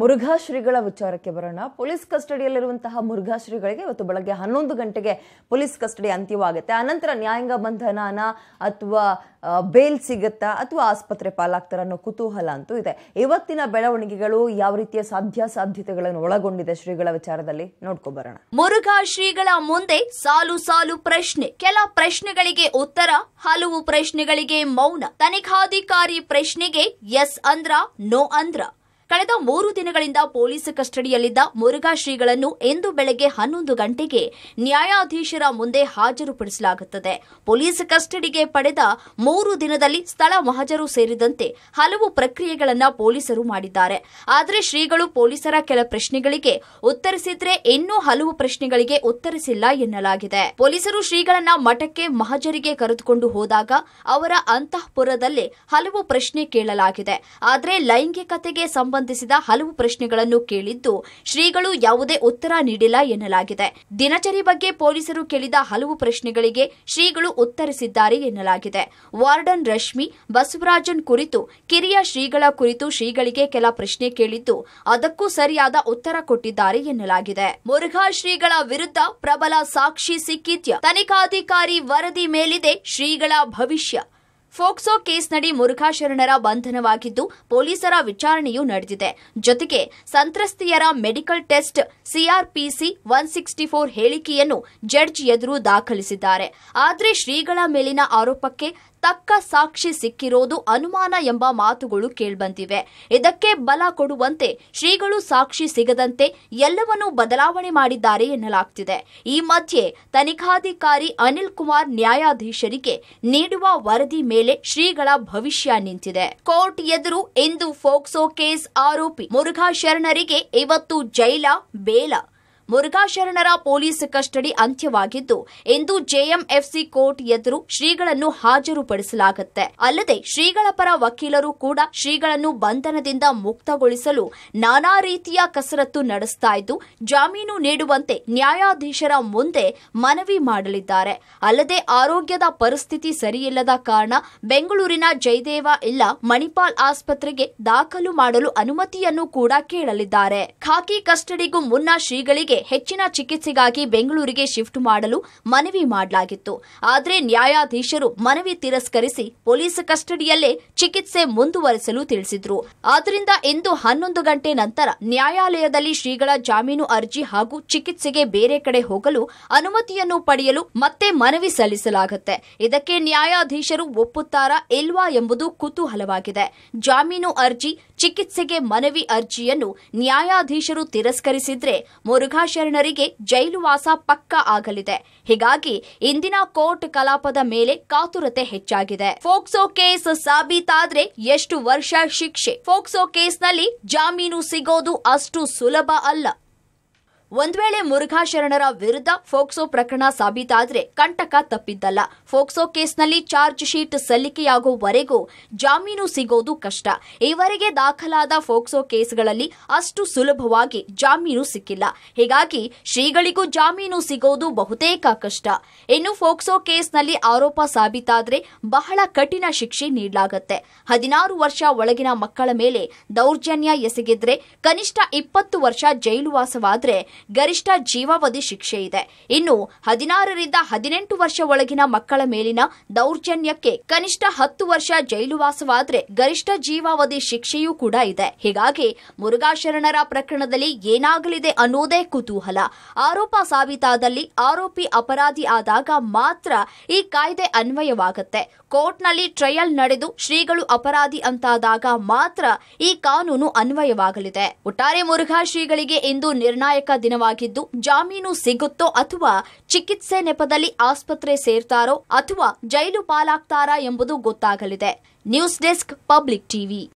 ಮುರುಘಾ ಶ್ರೀಗಳ ವಿಚಾರಕ್ಕೆ ಬರೋಣ ಪೊಲೀಸ್ ಕಸ್ಟಡಿಯಲ್ಲಿರುವಂತಹ ಮುರುಘಾ ಶ್ರೀಗಳಿಗೆ ಇವತ್ತು ಬೆಳಗ್ಗೆ ಹನ್ನೊಂದು ಗಂಟೆಗೆ ಪೊಲೀಸ್ ಕಸ್ಟಡಿ ಅಂತ್ಯವಾಗುತ್ತೆ ಅನಂತರ ನ್ಯಾಯಾಂಗ ಬಂಧನನ ಅಥವಾ ಬೇಲ್ ಸಿಗುತ್ತಾ ಅಥವಾ ಆಸ್ಪತ್ರೆ ಪಾಲಾಗ್ತಾರ ಅನ್ನೋ ಕುತೂಹಲ ಅಂತೂ ಇದೆ ಇವತ್ತಿನ ಬೆಳವಣಿಗೆಗಳು ಯಾವ ರೀತಿಯ ಸಾಧ್ಯ ಸಾಧ್ಯತೆಗಳನ್ನು ಒಳಗೊಂಡಿದೆ ಶ್ರೀಗಳ ವಿಚಾರದಲ್ಲಿ ನೋಡ್ಕೊ ಬರೋಣ ಮುರುಘಾ ಶ್ರೀಗಳ ಮುಂದೆ ಸಾಲು ಸಾಲು ಪ್ರಶ್ನೆ ಕೆಲ ಪ್ರಶ್ನೆಗಳಿಗೆ ಉತ್ತರ ಹಲವು ಪ್ರಶ್ನೆಗಳಿಗೆ ಮೌನ ತನಿಖಾಧಿಕಾರಿ ಪ್ರಶ್ನೆಗೆ ಎಸ್ ಅಂದ್ರ ನೋ ಅಂದ್ರ ಕಳೆದ ಮೂರು ದಿನಗಳಿಂದ ಪೊಲೀಸ್ ಕಸ್ಟಡಿಯಲ್ಲಿದ್ದ ಮುರುಘಾ ಶ್ರೀಗಳನ್ನು ಇಂದು ಬೆಳಗ್ಗೆ ಹನ್ನೊಂದು ಗಂಟೆಗೆ ನ್ಯಾಯಾಧೀಶರ ಮುಂದೆ ಹಾಜರುಪಡಿಸಲಾಗುತ್ತದೆ ಪೊಲೀಸ್ ಕಸ್ಟಡಿಗೆ ಪಡೆದ ಮೂರು ದಿನದಲ್ಲಿ ಸ್ಥಳ ಮಹಜರು ಸೇರಿದಂತೆ ಹಲವು ಪ್ರಕ್ರಿಯೆಗಳನ್ನು ಪೊಲೀಸರು ಮಾಡಿದ್ದಾರೆ ಆದರೆ ಶ್ರೀಗಳು ಪೊಲೀಸರ ಕೆಲ ಪ್ರಶ್ನೆಗಳಿಗೆ ಉತ್ತರಿಸಿದ್ರೆ ಇನ್ನೂ ಹಲವು ಪ್ರಶ್ನೆಗಳಿಗೆ ಉತ್ತರಿಸಿಲ್ಲ ಎನ್ನಲಾಗಿದೆ ಪೊಲೀಸರು ಶ್ರೀಗಳನ್ನ ಮಠಕ್ಕೆ ಮಹಜರಿಗೆ ಕರೆದುಕೊಂಡು ಹೋದಾಗ ಅವರ ಅಂತಃಪುರದಲ್ಲೇ ಹಲವು ಪ್ರಶ್ನೆ ಕೇಳಲಾಗಿದೆ ಆದರೆ ಲೈಂಗಿಕತೆಗೆ ಸಂಬಂಧ ಸಂಬಂಧಿಸಿದ ಹಲವು ಪ್ರಶ್ನೆಗಳನ್ನು ಕೇಳಿದ್ದು ಶ್ರೀಗಳು ಯಾವುದೇ ಉತ್ತರ ನೀಡಿಲ್ಲ ಎನ್ನಲಾಗಿದೆ ದಿನಚರಿ ಬಗ್ಗೆ ಪೊಲೀಸರು ಕೇಳಿದ ಹಲವು ಪ್ರಶ್ನೆಗಳಿಗೆ ಶ್ರೀಗಳು ಉತ್ತರಿಸಿದ್ದಾರೆ ಎನ್ನಲಾಗಿದೆ ವಾರ್ಡನ್ ರಶ್ಮಿ ಬಸವರಾಜನ್ ಕುರಿತು ಕಿರಿಯ ಶ್ರೀಗಳ ಕುರಿತು ಶ್ರೀಗಳಿಗೆ ಕೆಲ ಪ್ರಶ್ನೆ ಕೇಳಿದ್ದು ಅದಕ್ಕೂ ಸರಿಯಾದ ಉತ್ತರ ಕೊಟ್ಟಿದ್ದಾರೆ ಎನ್ನಲಾಗಿದೆ ಮುರುಘಾ ಶ್ರೀಗಳ ವಿರುದ್ಧ ಪ್ರಬಲ ಸಾಕ್ಷಿ ಸಿಕ್ಕಿತ್ಯ ತನಿಖಾಧಿಕಾರಿ ವರದಿ ಮೇಲಿದೆ ಶ್ರೀಗಳ ಭವಿಷ್ಯ ಫೋಕ್ಸೋ ಕೇಸ್ನಡಿ ಶರಣರ ಬಂಧನವಾಗಿದ್ದು ಪೊಲೀಸರ ವಿಚಾರಣೆಯೂ ನಡೆದಿದೆ ಜೊತೆಗೆ ಸಂತ್ರಸ್ತೆಯರ medical test CRPC one sixty four ಹೇಳಿಕೆಯನ್ನು ಜಡ್ಜ್ ಎದುರು ದಾಖಲಿಸಿದ್ದಾರೆ ಆದರೆ ಶ್ರೀಗಳ ಮೇಲಿನ ಆರೋಪಕ್ಕೆ ತಕ್ಕ ಸಾಕ್ಷಿ ಸಿಕ್ಕಿರೋದು ಅನುಮಾನ ಎಂಬ ಮಾತುಗಳು ಕೇಳ್ಬಂದಿವೆ ಇದಕ್ಕೆ ಬಲ ಕೊಡುವಂತೆ ಶ್ರೀಗಳು ಸಾಕ್ಷಿ ಸಿಗದಂತೆ ಎಲ್ಲವನ್ನೂ ಬದಲಾವಣೆ ಮಾಡಿದ್ದಾರೆ ಎನ್ನಲಾಗ್ತಿದೆ ಈ ಮಧ್ಯೆ ತನಿಖಾಧಿಕಾರಿ ಅನಿಲ್ ಕುಮಾರ್ ನ್ಯಾಯಾಧೀಶರಿಗೆ ನೀಡುವ ವರದಿ ಮೇಲೆ ಶ್ರೀಗಳ ಭವಿಷ್ಯ ನಿಂತಿದೆ ಕೋರ್ಟ್ ಎದುರು ಇಂದು ಫೋಕ್ಸೋ ಕೇಸ್ ಆರೋಪಿ ಮುರುಘಾ ಶರಣರಿಗೆ ಇವತ್ತು ಜೈಲ ಬೇಲ ಮುರುಘಾಶರಣರ ಶರಣರ ಪೊಲೀಸ್ ಕಸ್ಟಡಿ ಅಂತ್ಯವಾಗಿದ್ದು ಎಂದು ಜೆಎಂಎಫ್ಸಿ ಕೋರ್ಟ್ ಎದುರು ಶ್ರೀಗಳನ್ನು ಹಾಜರುಪಡಿಸಲಾಗುತ್ತೆ ಅಲ್ಲದೆ ಶ್ರೀಗಳ ಪರ ವಕೀಲರು ಕೂಡ ಶ್ರೀಗಳನ್ನು ಬಂಧನದಿಂದ ಮುಕ್ತಗೊಳಿಸಲು ನಾನಾ ರೀತಿಯ ಕಸರತ್ತು ನಡೆಸ್ತಾ ಇದ್ದು ಜಾಮೀನು ನೀಡುವಂತೆ ನ್ಯಾಯಾಧೀಶರ ಮುಂದೆ ಮನವಿ ಮಾಡಲಿದ್ದಾರೆ ಅಲ್ಲದೆ ಆರೋಗ್ಯದ ಪರಿಸ್ಥಿತಿ ಸರಿಯಿಲ್ಲದ ಕಾರಣ ಬೆಂಗಳೂರಿನ ಜಯದೇವ ಇಲ್ಲ ಮಣಿಪಾಲ್ ಆಸ್ಪತ್ರೆಗೆ ದಾಖಲು ಮಾಡಲು ಅನುಮತಿಯನ್ನು ಕೂಡ ಕೇಳಲಿದ್ದಾರೆ ಖಾಕಿ ಕಸ್ಟಡಿಗೂ ಮುನ್ನ ಶ್ರೀಗಳಿಗೆ ಹೆಚ್ಚಿನ ಚಿಕಿತ್ಸೆಗಾಗಿ ಬೆಂಗಳೂರಿಗೆ ಶಿಫ್ಟ್ ಮಾಡಲು ಮನವಿ ಮಾಡಲಾಗಿತ್ತು ಆದರೆ ನ್ಯಾಯಾಧೀಶರು ಮನವಿ ತಿರಸ್ಕರಿಸಿ ಪೊಲೀಸ್ ಕಸ್ಟಡಿಯಲ್ಲೇ ಚಿಕಿತ್ಸೆ ಮುಂದುವರೆಸಲು ತಿಳಿಸಿದ್ರು ಆದ್ದರಿಂದ ಇಂದು ಹನ್ನೊಂದು ಗಂಟೆ ನಂತರ ನ್ಯಾಯಾಲಯದಲ್ಲಿ ಶ್ರೀಗಳ ಜಾಮೀನು ಅರ್ಜಿ ಹಾಗೂ ಚಿಕಿತ್ಸೆಗೆ ಬೇರೆ ಕಡೆ ಹೋಗಲು ಅನುಮತಿಯನ್ನು ಪಡೆಯಲು ಮತ್ತೆ ಮನವಿ ಸಲ್ಲಿಸಲಾಗುತ್ತೆ ಇದಕ್ಕೆ ನ್ಯಾಯಾಧೀಶರು ಒಪ್ಪುತ್ತಾರಾ ಇಲ್ವಾ ಎಂಬುದು ಕುತೂಹಲವಾಗಿದೆ ಜಾಮೀನು ಅರ್ಜಿ ಚಿಕಿತ್ಸೆಗೆ ಮನವಿ ಅರ್ಜಿಯನ್ನು ನ್ಯಾಯಾಧೀಶರು ತಿರಸ್ಕರಿಸಿದ್ರೆ ಮುರುಘಾ ಮಹಾಶರಣರಿಗೆ ಜೈಲುವಾಸ ಪಕ್ಕಾ ಆಗಲಿದೆ ಹೀಗಾಗಿ ಇಂದಿನ ಕೋರ್ಟ್ ಕಲಾಪದ ಮೇಲೆ ಕಾತುರತೆ ಹೆಚ್ಚಾಗಿದೆ ಫೋಕ್ಸೋ ಕೇಸ್ ಸಾಬೀತಾದ್ರೆ ಎಷ್ಟು ವರ್ಷ ಶಿಕ್ಷೆ ಫೋಕ್ಸೋ ಕೇಸ್ನಲ್ಲಿ ಜಾಮೀನು ಸಿಗೋದು ಅಷ್ಟು ಸುಲಭ ಅಲ್ಲ ಒಂದ್ ವೇಳೆ ಮುರುಘಾ ಶರಣರ ವಿರುದ್ಧ ಫೋಕ್ಸೋ ಪ್ರಕರಣ ಸಾಬೀತಾದ್ರೆ ಕಂಟಕ ತಪ್ಪಿದ್ದಲ್ಲ ಫೋಕ್ಸೋ ಕೇಸ್ನಲ್ಲಿ ಚಾರ್ಜ್ ಶೀಟ್ ಸಲ್ಲಿಕೆಯಾಗುವವರೆಗೂ ಜಾಮೀನು ಸಿಗೋದು ಕಷ್ಟ ಈವರೆಗೆ ದಾಖಲಾದ ಫೋಕ್ಸೋ ಕೇಸ್ಗಳಲ್ಲಿ ಅಷ್ಟು ಸುಲಭವಾಗಿ ಜಾಮೀನು ಸಿಕ್ಕಿಲ್ಲ ಹೀಗಾಗಿ ಶ್ರೀಗಳಿಗೂ ಜಾಮೀನು ಸಿಗೋದು ಬಹುತೇಕ ಕಷ್ಟ ಇನ್ನು ಫೋಕ್ಸೋ ಕೇಸ್ನಲ್ಲಿ ಆರೋಪ ಸಾಬೀತಾದರೆ ಬಹಳ ಕಠಿಣ ಶಿಕ್ಷೆ ನೀಡಲಾಗುತ್ತೆ ಹದಿನಾರು ವರ್ಷ ಒಳಗಿನ ಮಕ್ಕಳ ಮೇಲೆ ದೌರ್ಜನ್ಯ ಎಸಗಿದ್ರೆ ಕನಿಷ್ಠ ಇಪ್ಪತ್ತು ವರ್ಷ ಜೈಲುವಾಸವಾದ್ರೆ ಗರಿಷ್ಠ ಜೀವಾವಧಿ ಶಿಕ್ಷೆ ಇದೆ ಇನ್ನು ಹದಿನಾರರಿಂದ ಹದಿನೆಂಟು ವರ್ಷ ಒಳಗಿನ ಮಕ್ಕಳ ಮೇಲಿನ ದೌರ್ಜನ್ಯಕ್ಕೆ ಕನಿಷ್ಠ ಹತ್ತು ವರ್ಷ ಜೈಲುವಾಸವಾದರೆ ಗರಿಷ್ಠ ಜೀವಾವಧಿ ಶಿಕ್ಷೆಯೂ ಕೂಡ ಇದೆ ಹೀಗಾಗಿ ಶರಣರ ಪ್ರಕರಣದಲ್ಲಿ ಏನಾಗಲಿದೆ ಅನ್ನೋದೇ ಕುತೂಹಲ ಆರೋಪ ಸಾಬೀತಾದಲ್ಲಿ ಆರೋಪಿ ಅಪರಾಧಿ ಆದಾಗ ಮಾತ್ರ ಈ ಕಾಯ್ದೆ ಅನ್ವಯವಾಗುತ್ತೆ ಕೋರ್ಟ್ನಲ್ಲಿ ಟ್ರಯಲ್ ನಡೆದು ಶ್ರೀಗಳು ಅಪರಾಧಿ ಅಂತಾದಾಗ ಮಾತ್ರ ಈ ಕಾನೂನು ಅನ್ವಯವಾಗಲಿದೆ ಒಟ್ಟಾರೆ ಮುರುಘಾ ಶ್ರೀಗಳಿಗೆ ಇಂದು ನಿರ್ಣಾಯಕ ದಿನ ದಿನವಾಗಿದ್ದು ಜಾಮೀನು ಸಿಗುತ್ತೋ ಅಥವಾ ಚಿಕಿತ್ಸೆ ನೆಪದಲ್ಲಿ ಆಸ್ಪತ್ರೆ ಸೇರ್ತಾರೋ ಅಥವಾ ಜೈಲು ಪಾಲಾಗ್ತಾರಾ ಎಂಬುದು ಗೊತ್ತಾಗಲಿದೆ ನ್ಯೂಸ್ ಡೆಸ್ಕ್ ಪಬ್ಲಿಕ್ ಟಿವಿ